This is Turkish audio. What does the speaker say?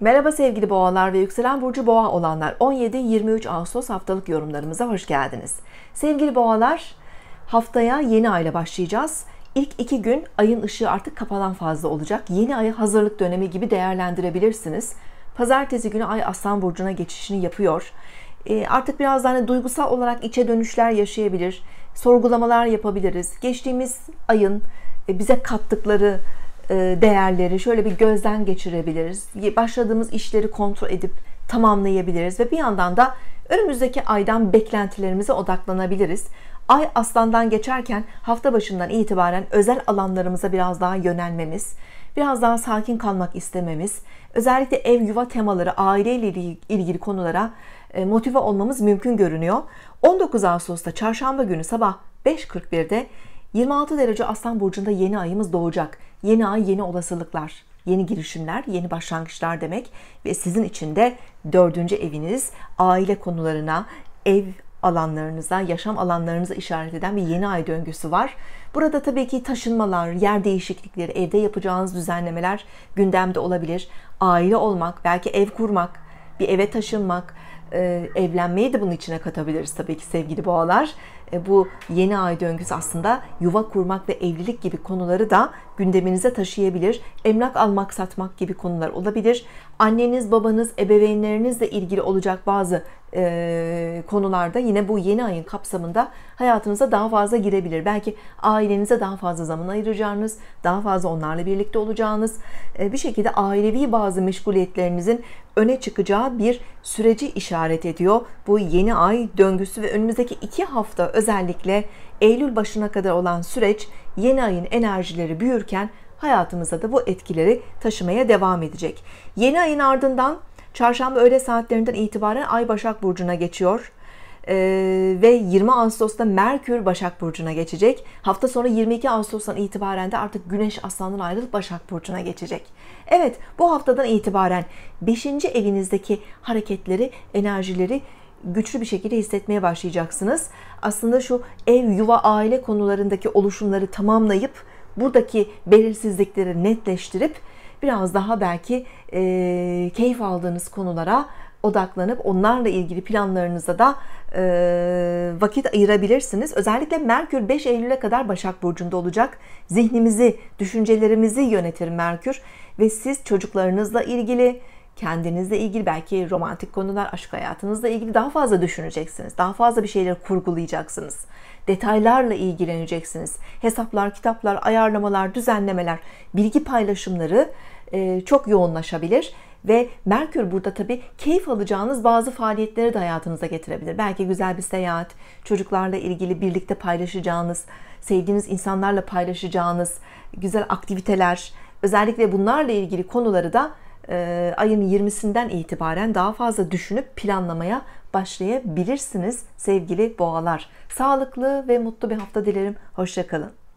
Merhaba sevgili boğalar ve yükselen burcu boğa olanlar 17-23 Ağustos haftalık yorumlarımıza hoş geldiniz. Sevgili boğalar haftaya yeni ayla başlayacağız. İlk iki gün ayın ışığı artık kapalan fazla olacak. Yeni ayı hazırlık dönemi gibi değerlendirebilirsiniz. Pazartesi günü ay aslan burcuna geçişini yapıyor. Ee, artık biraz daha hani duygusal olarak içe dönüşler yaşayabilir, sorgulamalar yapabiliriz. Geçtiğimiz ayın e, bize kattıkları e, değerleri şöyle bir gözden geçirebiliriz. Başladığımız işleri kontrol edip tamamlayabiliriz ve bir yandan da önümüzdeki aydan beklentilerimize odaklanabiliriz. Ay aslandan geçerken hafta başından itibaren özel alanlarımıza biraz daha yönelmemiz, biraz daha sakin kalmak istememiz, özellikle ev yuva temaları, aile ile ilgili konulara e, motive olmamız mümkün görünüyor. 19 Ağustos'ta çarşamba günü sabah 5.41'de 26 derece Aslan Burcu'nda yeni ayımız doğacak. Yeni ay yeni olasılıklar, yeni girişimler, yeni başlangıçlar demek. Ve sizin için de dördüncü eviniz aile konularına, ev alanlarınıza, yaşam alanlarınıza işaret eden bir yeni ay döngüsü var. Burada tabii ki taşınmalar, yer değişiklikleri, evde yapacağınız düzenlemeler gündemde olabilir. Aile olmak, belki ev kurmak, bir eve taşınmak, e, evlenmeyi de bunun içine katabiliriz tabii ki sevgili boğalar. E, bu yeni ay döngüsü aslında yuva kurmak ve evlilik gibi konuları da gündeminize taşıyabilir. Emlak almak, satmak gibi konular olabilir. Anneniz, babanız, ebeveynlerinizle ilgili olacak bazı e, konularda yine bu yeni ayın kapsamında hayatınıza daha fazla girebilir. Belki ailenize daha fazla zaman ayıracağınız, daha fazla onlarla birlikte olacağınız, e, bir şekilde ailevi bazı meşguliyetlerinizin öne çıkacağı bir süreci işaret ediyor. Bu yeni ay döngüsü ve önümüzdeki iki hafta özellikle Eylül başına kadar olan süreç yeni ayın enerjileri büyürken hayatımıza da bu etkileri taşımaya devam edecek. Yeni ayın ardından Çarşamba öğle saatlerinden itibaren Ay Başak Burcu'na geçiyor. Ee, ve 20 Ağustos'ta Merkür Başak Burcu'na geçecek. Hafta sonra 22 Ağustos'tan itibaren de artık Güneş Aslanın ayrılıp Başak Burcu'na geçecek. Evet bu haftadan itibaren 5. evinizdeki hareketleri, enerjileri güçlü bir şekilde hissetmeye başlayacaksınız. Aslında şu ev, yuva, aile konularındaki oluşumları tamamlayıp buradaki belirsizlikleri netleştirip biraz daha belki e, keyif aldığınız konulara odaklanıp onlarla ilgili planlarınıza da e, vakit ayırabilirsiniz. Özellikle Merkür 5 Eylül'e kadar Başak Burcu'nda olacak. Zihnimizi, düşüncelerimizi yönetir Merkür ve siz çocuklarınızla ilgili, kendinizle ilgili belki romantik konular, aşk hayatınızla ilgili daha fazla düşüneceksiniz. Daha fazla bir şeyler kurgulayacaksınız. Detaylarla ilgileneceksiniz. Hesaplar, kitaplar, ayarlamalar, düzenlemeler, bilgi paylaşımları e, çok yoğunlaşabilir ve Merkür burada tabi keyif alacağınız bazı faaliyetleri de hayatınıza getirebilir. Belki güzel bir seyahat, çocuklarla ilgili birlikte paylaşacağınız, sevdiğiniz insanlarla paylaşacağınız güzel aktiviteler, özellikle bunlarla ilgili konuları da e, ayın 20'sinden itibaren daha fazla düşünüp planlamaya başlayabilirsiniz sevgili boğalar. Sağlıklı ve mutlu bir hafta dilerim. Hoşçakalın.